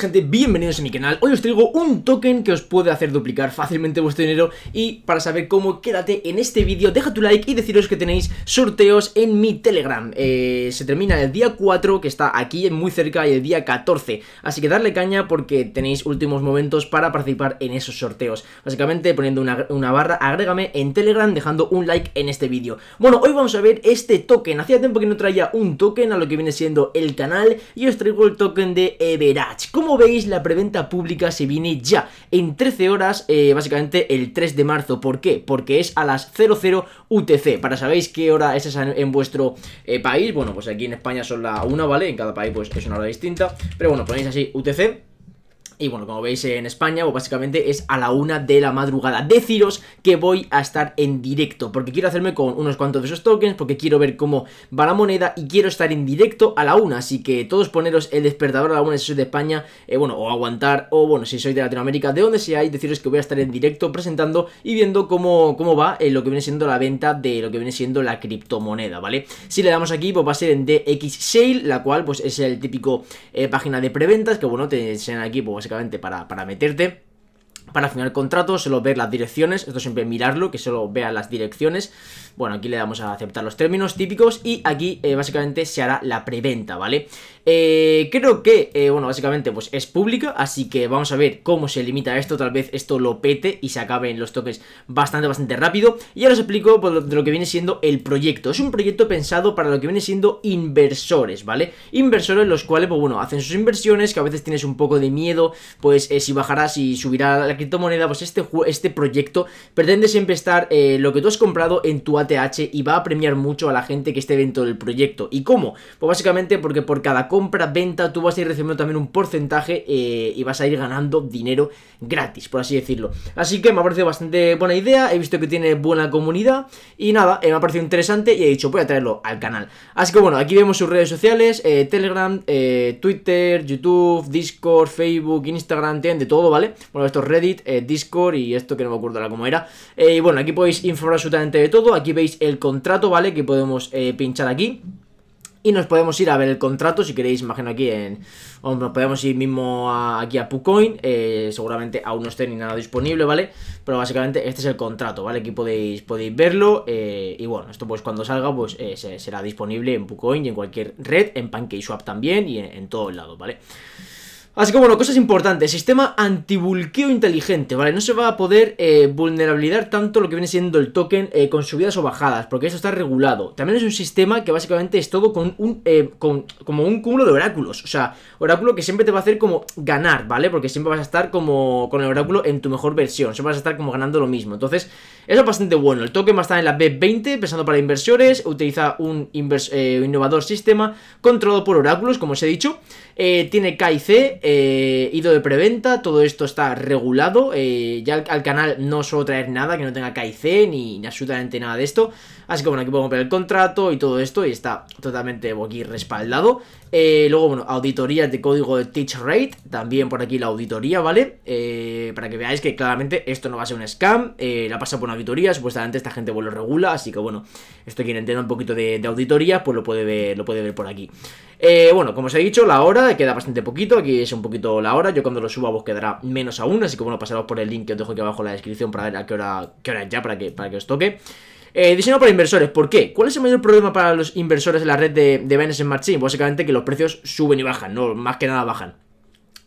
gente, bienvenidos a mi canal. Hoy os traigo un token que os puede hacer duplicar fácilmente vuestro dinero y para saber cómo, quédate en este vídeo, deja tu like y deciros que tenéis sorteos en mi Telegram. Eh, se termina el día 4, que está aquí muy cerca, y el día 14. Así que darle caña porque tenéis últimos momentos para participar en esos sorteos. Básicamente poniendo una, barra, agrégame en Telegram dejando un like en este vídeo. Bueno, hoy vamos a ver este token. Hacía tiempo que no traía un token a lo que viene siendo el canal y os traigo el token de Everage como veis, la preventa pública se viene ya en 13 horas, eh, básicamente el 3 de marzo. ¿Por qué? Porque es a las 00 UTC. Para sabéis qué hora es esa en, vuestro eh, país. Bueno, pues aquí en España son la 1, ¿vale? En cada país pues es una hora distinta. Pero bueno, ponéis así UTC y bueno, como veis en España, pues básicamente es a la una de la madrugada. Deciros que voy a estar en directo, porque quiero hacerme con unos cuantos de esos tokens, porque quiero ver cómo va la moneda y quiero estar en directo a la una. Así que todos poneros el despertador a la una si sois de España, eh, bueno, o aguantar, o bueno, si sois de Latinoamérica, de donde seáis, deciros que voy a estar en directo presentando y viendo cómo, cómo va eh, lo que viene siendo la venta de lo que viene siendo la criptomoneda, ¿vale? Si le damos aquí, pues va a ser en DX Sale, la cual pues es el típico eh, página de preventas, que bueno, te enseñan aquí, pues básicamente para, para meterte para firmar contrato, solo ver las direcciones, esto siempre mirarlo, que solo vea las direcciones. Bueno, aquí le damos a aceptar los términos típicos y aquí eh, básicamente se hará la preventa, ¿vale? Eh, creo que, eh, bueno, básicamente pues es pública, así que vamos a ver cómo se limita esto, tal vez esto lo pete y se acaben los toques bastante, bastante rápido. Y ahora os explico pues, de lo que viene siendo el proyecto. Es un proyecto pensado para lo que viene siendo inversores, ¿vale? Inversores los cuales, pues bueno, hacen sus inversiones, que a veces tienes un poco de miedo, pues si bajará, si subirá la criptomoneda, pues este, este proyecto pretende siempre estar eh, lo que tú has comprado en tu ATH y va a premiar mucho a la gente que esté dentro del proyecto. ¿Y cómo? Pues básicamente porque por cada compra, venta, tú vas a ir recibiendo también un porcentaje eh, y vas a ir ganando dinero gratis, por así decirlo. Así que me ha parecido bastante buena idea, he visto que tiene buena comunidad y nada, eh, me ha parecido interesante y he dicho, voy a traerlo al canal. Así que bueno, aquí vemos sus redes sociales, Telegram, Twitter, YouTube, Discord, Facebook, Instagram, tienen de todo, ¿vale? Bueno, estos es eh, Discord y esto que no me acuerdo ahora cómo era. Eh, y bueno, aquí podéis informar absolutamente de todo. Aquí veis el contrato, ¿vale? Que podemos eh, pinchar aquí. Y nos podemos ir a ver el contrato, si queréis, imagino aquí en... O nos podemos ir mismo aquí a Pucoin, seguramente aún no esté ni nada disponible, ¿vale? Pero básicamente este es el contrato, ¿vale? Aquí podéis, podéis verlo y bueno, esto pues cuando salga pues será disponible en Pucoin y en cualquier red, en PancakeSwap también y en, todo todos lados, ¿vale? vale Así que bueno, cosas importantes, sistema antibulqueo inteligente, ¿vale? No se va a poder eh, vulnerabilizar tanto lo que viene siendo el token eh, con subidas o bajadas, porque eso está regulado. También es un sistema que básicamente es todo con un, eh, como un cúmulo de oráculos, o sea, oráculo que siempre te va a hacer como ganar, ¿vale? Porque siempre vas a estar como con el oráculo en tu mejor versión, siempre vas a estar como ganando lo mismo. Entonces, eso es bastante bueno. El token va a estar en la B20, pensando para inversores, utiliza un innovador sistema controlado por oráculos, como os he dicho. Eh, tiene KIC, eh, ido de preventa, todo esto está regulado. Eh, ya al, canal no suelo traer nada que no tenga KIC ni, absolutamente nada de esto. Así que bueno, aquí puedo comprar el contrato y todo esto y está totalmente aquí respaldado. Eh, luego, bueno, auditoría de código de teach rate, también por aquí la auditoría, ¿vale? para que veáis que claramente esto no va a ser un scam, la pasa por una auditoría, supuestamente esta gente pues lo regula, así que bueno, esto quien entienda un poquito de, auditoría, pues lo puede lo puede ver por aquí. bueno, como os he dicho, la hora queda bastante poquito, aquí es un poquito la hora, yo cuando lo suba vos quedará menos aún, así que bueno, pasaros por el link que os dejo aquí abajo en la descripción para ver a qué hora, qué hora es ya, para que, para que os toque. Eh, diseño para inversores, ¿por qué? ¿Cuál es el mayor problema para los inversores en la red de, de Binance Smart Chain? Básicamente que los precios suben y bajan, no, más que nada bajan.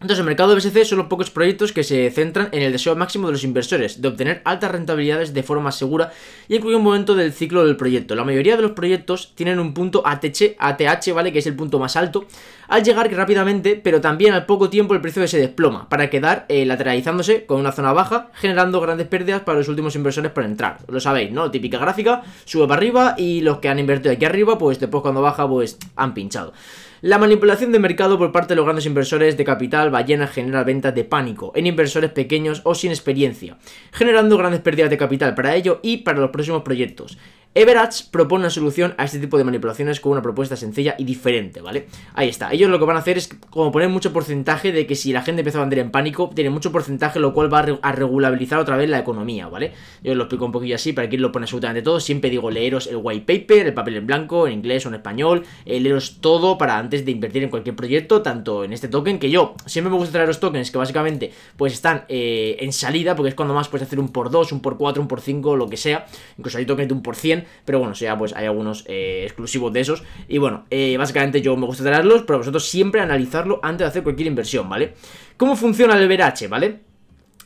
Entonces, el mercado BSC son los pocos proyectos que se centran en el deseo máximo de los inversores de obtener altas rentabilidades de forma segura y en cualquier momento del ciclo del proyecto. La mayoría de los proyectos tienen un punto ATH, ATH, ¿vale? Que es el punto más alto, al llegar rápidamente, pero también al poco tiempo el precio se desploma para quedar eh, lateralizándose con una zona baja, generando grandes pérdidas para los últimos inversores para entrar. Lo sabéis, ¿no? Típica gráfica, sube para arriba y los que han invertido aquí arriba, pues después cuando baja, pues han pinchado. La manipulación de mercado por parte de los grandes inversores de capital ballena genera ventas de pánico en inversores pequeños o sin experiencia, generando grandes pérdidas de capital para ello y para los próximos proyectos. Everage propone una solución a este tipo de manipulaciones con una propuesta sencilla y diferente, ¿vale? Ahí está. Ellos lo que van a hacer es como poner mucho porcentaje de que si la gente empieza a vender en pánico, tiene mucho porcentaje, lo cual va a, regularizar regulabilizar otra vez la economía, ¿vale? Yo lo explico un poquillo así, para que lo pone absolutamente todo. Siempre digo leeros el white paper, el papel en blanco, en inglés o en español, eh, leeros todo para antes de invertir en cualquier proyecto, tanto en este token, que yo siempre me gusta traer los tokens que básicamente pues están eh, en salida, porque es cuando más puedes hacer un por 2, un por 4, un por 5, lo que sea. Incluso hay tokens de un por 100 pero bueno, sea, pues hay algunos eh, exclusivos de esos. Y bueno, eh, básicamente yo me gusta traerlos, pero vosotros siempre analizarlo antes de hacer cualquier inversión, ¿vale? ¿Cómo funciona el VRH, ¿vale?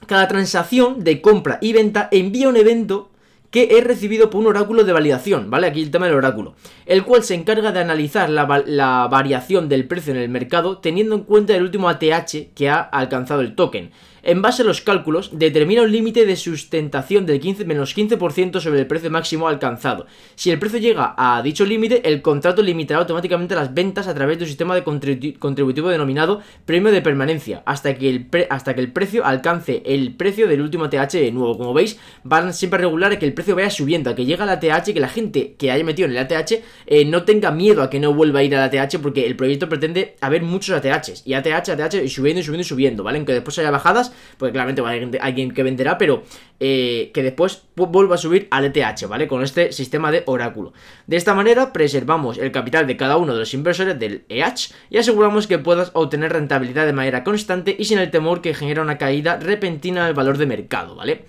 Cada transacción de compra y venta envía un evento que es recibido por un oráculo de validación, ¿vale? Aquí el tema del oráculo, el cual se encarga de analizar la, la variación del precio en el mercado teniendo en cuenta el último ATH que ha alcanzado el token en base a los cálculos, determina un límite de sustentación del 15, menos 15% sobre el precio máximo alcanzado. Si el precio llega a dicho límite, el contrato limitará automáticamente las ventas a través de un sistema de contributivo denominado premio de permanencia, hasta que, el hasta que el precio alcance el precio del último TH de nuevo. Como veis, van siempre a regular que el precio vaya subiendo, a que llegue a la TH, que la gente que haya metido en el ATH eh, no tenga miedo a que no vuelva a ir al ATH, porque el proyecto pretende haber muchos ATHs, y ATH, ATH, y subiendo y subiendo y subiendo, ¿vale? que después haya bajadas, porque claramente va a haber alguien que venderá, pero eh, que después vuelva a subir al ETH, ¿vale? Con este sistema de oráculo. De esta manera preservamos el capital de cada uno de los inversores del EH y aseguramos que puedas obtener rentabilidad de manera constante y sin el temor que genera una caída repentina del valor de mercado, ¿vale?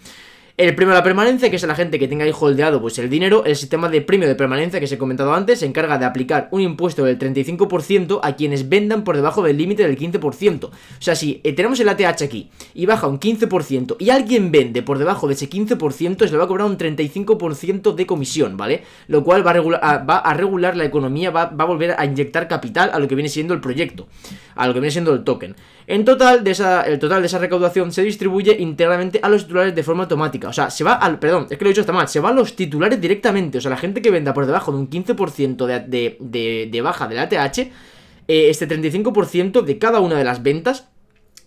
El premio de la permanencia, que es la gente que tenga ahí holdeado pues el dinero, el sistema de premio de permanencia que se he comentado antes, se encarga de aplicar un impuesto del 35% a quienes vendan por debajo del límite del 15%. O sea, si eh, tenemos el ATH aquí y baja un 15% y alguien vende por debajo de ese 15%, se le va a cobrar un 35% de comisión, ¿vale? Lo cual va a, regular, ah, la economía, va, a volver a inyectar capital a lo que viene siendo el proyecto, a lo que viene siendo el token. En total, el total de esa recaudación se distribuye íntegramente a los titulares de forma automática o sea, se va al... Perdón, es que lo he dicho está mal. Se va a los titulares directamente. O sea, la gente que venda por debajo de un 15% de, de, de, baja del ATH, eh, este 35% de cada una de las ventas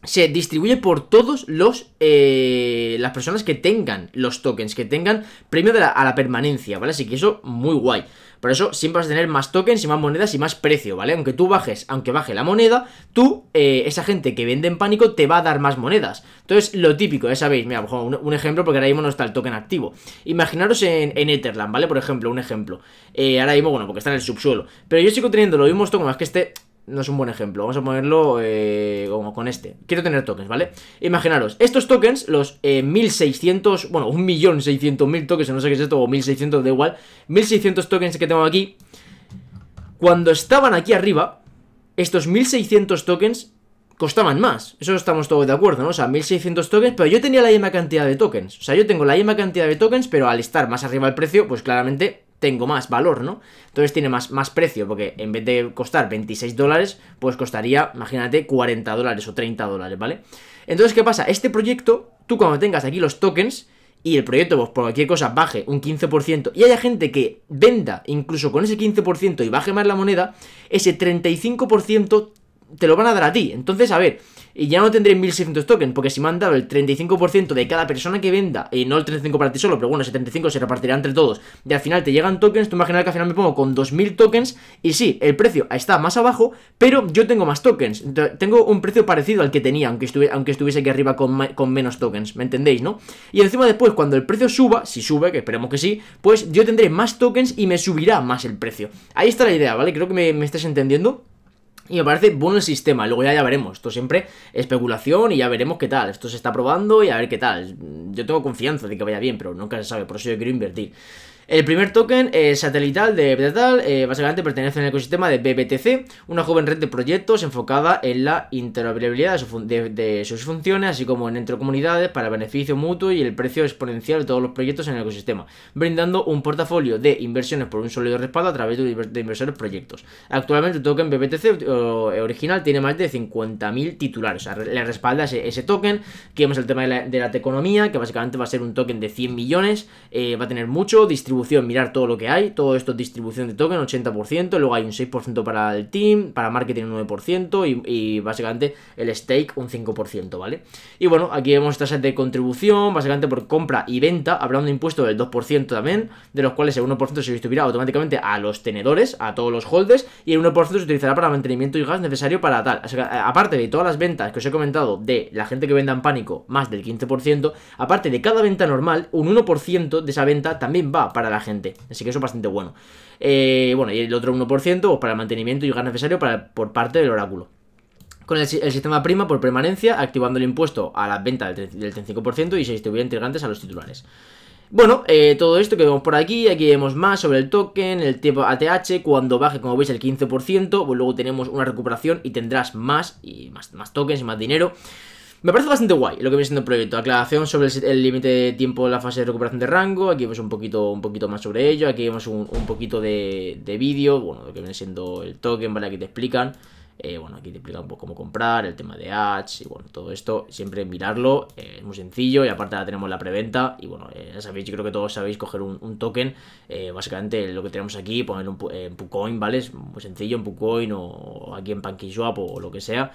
se distribuye por todos los eh, las personas que tengan los tokens, que tengan premio a la permanencia, ¿vale? Así que eso muy guay. Por eso siempre vas a tener más tokens y más monedas y más precio, ¿vale? Aunque tú bajes, aunque baje la moneda, tú, eh, esa gente que vende en pánico, te va a dar más monedas. Entonces, lo típico, ya sabéis, mira, pues, un, ejemplo, porque ahora mismo no está el token activo. Imaginaros en, en ¿vale? Por ejemplo, un ejemplo. Eh, ahora mismo, bueno, porque está en el subsuelo. Pero yo sigo teniendo lo mismo tokens, más que este no es un buen ejemplo. Vamos a ponerlo eh, como con este. Quiero tener tokens, ¿vale? Imaginaros, estos tokens, los 1600, eh, bueno, 1.600.000 tokens, no sé qué es esto, o 1600, da igual. 1600 tokens que tengo aquí. Cuando estaban aquí arriba, estos 1600 tokens costaban más. Eso estamos todos de acuerdo, ¿no? O sea, 1600 tokens, pero yo tenía la misma cantidad de tokens. O sea, yo tengo la misma cantidad de tokens, pero al estar más arriba del precio, pues claramente tengo más valor, ¿no? Entonces tiene más, más precio, porque en vez de costar 26 dólares, pues costaría, imagínate, 40 dólares o 30 dólares, ¿vale? Entonces, ¿qué pasa? Este proyecto, tú cuando tengas aquí los tokens y el proyecto, pues por cualquier cosa, baje un 15% y haya gente que venda incluso con ese 15% y baje más la moneda, ese 35% te lo van a dar a ti. Entonces, a ver, y ya no tendré 1600 tokens, porque si me han dado el 35% de cada persona que venda, y no el 35 para ti solo, pero bueno, el 75 se repartirá entre todos, y al final te llegan tokens, tú imaginas que al final me pongo con 2000 tokens, y sí, el precio está más abajo, pero yo tengo más tokens, tengo un precio parecido al que tenía, aunque, aunque estuviese aquí arriba con, menos tokens, ¿me entendéis, no? Y encima después, cuando el precio suba, si sube, que esperemos que sí, pues yo tendré más tokens y me subirá más el precio. Ahí está la idea, ¿vale? Creo que me, me entendiendo. Y me parece bueno el sistema, luego ya, ya veremos. Esto siempre especulación y ya veremos qué tal. Esto se está probando y a ver qué tal. Yo tengo confianza de que vaya bien, pero nunca se sabe, por eso yo quiero invertir. El primer token satelital de Betatal eh, básicamente pertenece al ecosistema de BBTC, una joven red de proyectos enfocada en la interoperabilidad de, sus funciones, así como en entre comunidades para beneficio mutuo y el precio exponencial de todos los proyectos en el ecosistema, brindando un portafolio de inversiones por un sólido respaldo a través de inversores proyectos. Actualmente el token BBTC eh, original tiene más de 50.000 titulares, o sea, le respalda ese, token. que es el tema de la, de economía, que básicamente va a ser un token de 100 millones, eh, va a tener mucho, distribución mirar todo lo que hay. Todo esto distribución de token, 80%. Luego hay un 6% para el team, para marketing un 9% y, básicamente el stake un 5%, ¿vale? Y bueno, aquí vemos esta set de contribución, básicamente por compra y venta. hablando de impuesto del 2% también, de los cuales el 1% se distribuirá automáticamente a los tenedores, a todos los holders, y el 1% se utilizará para mantenimiento y gas necesario para tal. aparte de todas las ventas que os he comentado de la gente que venda en pánico, más del 15%, aparte de cada venta normal, un 1% de esa venta también va para la gente. Así que eso es bastante bueno. Eh, bueno, y el otro 1% pues, para el mantenimiento y gas necesario para, por parte del oráculo. Con el, sistema prima por permanencia, activando el impuesto a la venta del, 35% y se distribuye integrantes a los titulares. Bueno, eh, todo esto que vemos por aquí, aquí vemos más sobre el token, el tiempo ATH, cuando baje, como veis, el 15%, pues luego tenemos una recuperación y tendrás más, y más, más tokens y más dinero. Me parece bastante guay lo que viene siendo el proyecto. Aclaración sobre el límite de tiempo de la fase de recuperación de rango. Aquí vemos un poquito, un poquito más sobre ello. Aquí vemos un, poquito de, vídeo. Bueno, lo que viene siendo el token, ¿vale? Aquí te explican. Eh, bueno, aquí te explican un poco cómo comprar, el tema de ads y bueno, todo esto. Siempre mirarlo, eh, es muy sencillo y aparte tenemos la preventa. Y bueno, eh, ya sabéis, yo creo que todos sabéis coger un, token. básicamente lo que tenemos aquí, poner un, en Pucoin, ¿vale? Es muy sencillo, en Pucoin o, aquí en PancakeSwap o lo que sea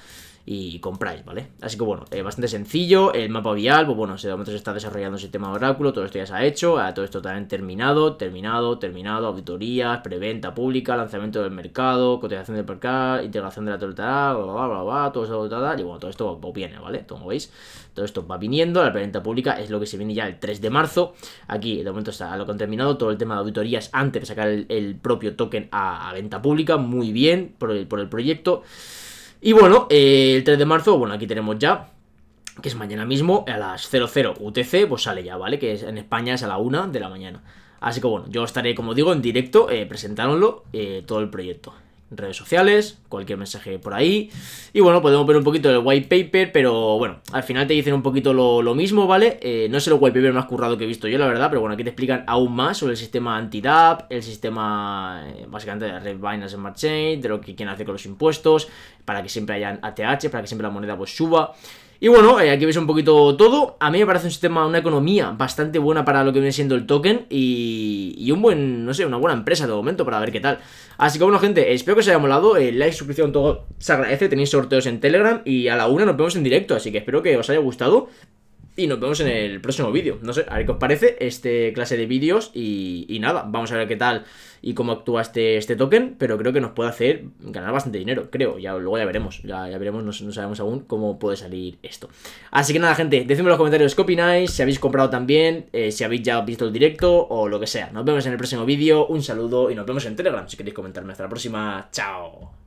y compráis, ¿vale? Así que bueno, es eh, bastante sencillo, el mapa vial, pues bueno, se está desarrollando el sistema de oráculo, todo esto ya se ha hecho, todo esto también terminado, terminado, terminado, auditorías, preventa pública, lanzamiento del mercado, cotización del mercado, integración de la totalidad, bla, bla, bla, bla, todo eso, y bueno, todo esto viene, ¿vale? Como veis, todo esto va viniendo, la preventa pública es lo que se viene ya el 3 de marzo, aquí de momento está lo que han terminado, todo el tema de auditorías antes de sacar el, propio token a, a, venta pública, muy bien por el, por el proyecto. Y bueno, eh, el 3 de marzo, bueno, aquí tenemos ya que es mañana mismo, a las 00 UTC, pues sale ya, ¿vale? Que en España es a la 1 de la mañana. Así que bueno, yo estaré, como digo, en directo, eh, presentándolo, eh, todo el proyecto redes sociales, cualquier mensaje por ahí. Y bueno, podemos ver un poquito el white paper, pero bueno, al final te dicen un poquito lo, mismo, ¿vale? Eh, no es el white paper más currado que he visto yo, la verdad, pero bueno, aquí te explican aún más sobre el sistema anti-DAP, el sistema eh, básicamente de Red Binance Smart Chain, de lo que quieren hacer con los impuestos, para que siempre hayan ATH, para que siempre la moneda pues suba. Y bueno, eh, aquí veis un poquito todo. A mí me parece un sistema, una economía bastante buena para lo que viene siendo el token y, y un buen, no sé, una buena empresa de momento para ver qué tal. Así que bueno, gente, espero que os haya molado. El eh, like, suscripción, todo se agradece. Tenéis sorteos en Telegram y a la una nos vemos en directo. Así que espero que os haya gustado. Y nos vemos en el próximo vídeo. No sé, a ver qué os parece este clase de vídeos. Y, nada, vamos a ver qué tal y cómo actúa este, este token. Pero creo que nos puede hacer ganar bastante dinero, creo. Ya, luego ya veremos. Ya, veremos, no, sabemos aún cómo puede salir esto. Así que nada, gente, decidme en los comentarios qué opináis. Si habéis comprado también, eh, si habéis ya visto el directo o lo que sea. Nos vemos en el próximo vídeo. Un saludo y nos vemos en Telegram si queréis comentarme. Hasta la próxima. Chao.